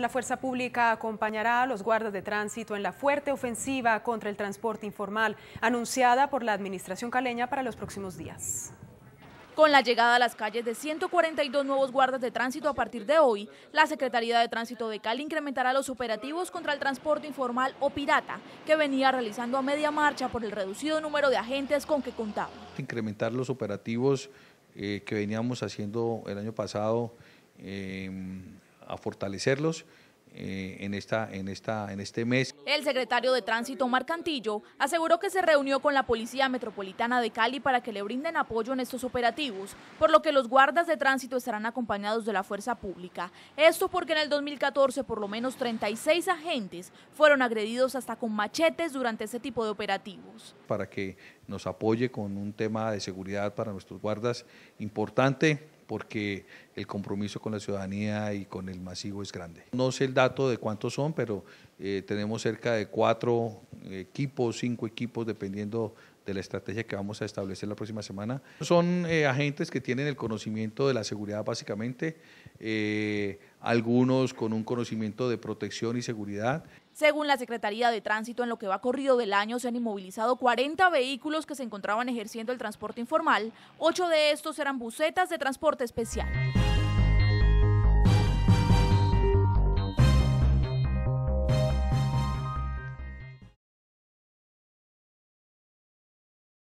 La Fuerza Pública acompañará a los guardas de tránsito en la fuerte ofensiva contra el transporte informal anunciada por la Administración caleña para los próximos días. Con la llegada a las calles de 142 nuevos guardas de tránsito a partir de hoy, la Secretaría de Tránsito de Cali incrementará los operativos contra el transporte informal o pirata que venía realizando a media marcha por el reducido número de agentes con que contaba. Incrementar los operativos eh, que veníamos haciendo el año pasado eh, a fortalecerlos eh, en, esta, en, esta, en este mes. El secretario de Tránsito, Marcantillo, aseguró que se reunió con la Policía Metropolitana de Cali para que le brinden apoyo en estos operativos, por lo que los guardas de tránsito estarán acompañados de la fuerza pública. Esto porque en el 2014 por lo menos 36 agentes fueron agredidos hasta con machetes durante ese tipo de operativos. Para que nos apoye con un tema de seguridad para nuestros guardas importante porque el compromiso con la ciudadanía y con el masivo es grande. No sé el dato de cuántos son, pero eh, tenemos cerca de cuatro equipos, cinco equipos, dependiendo de la estrategia que vamos a establecer la próxima semana. Son eh, agentes que tienen el conocimiento de la seguridad básicamente, eh, algunos con un conocimiento de protección y seguridad. Según la Secretaría de Tránsito, en lo que va corrido del año se han inmovilizado 40 vehículos que se encontraban ejerciendo el transporte informal. Ocho de estos eran bucetas de transporte especial.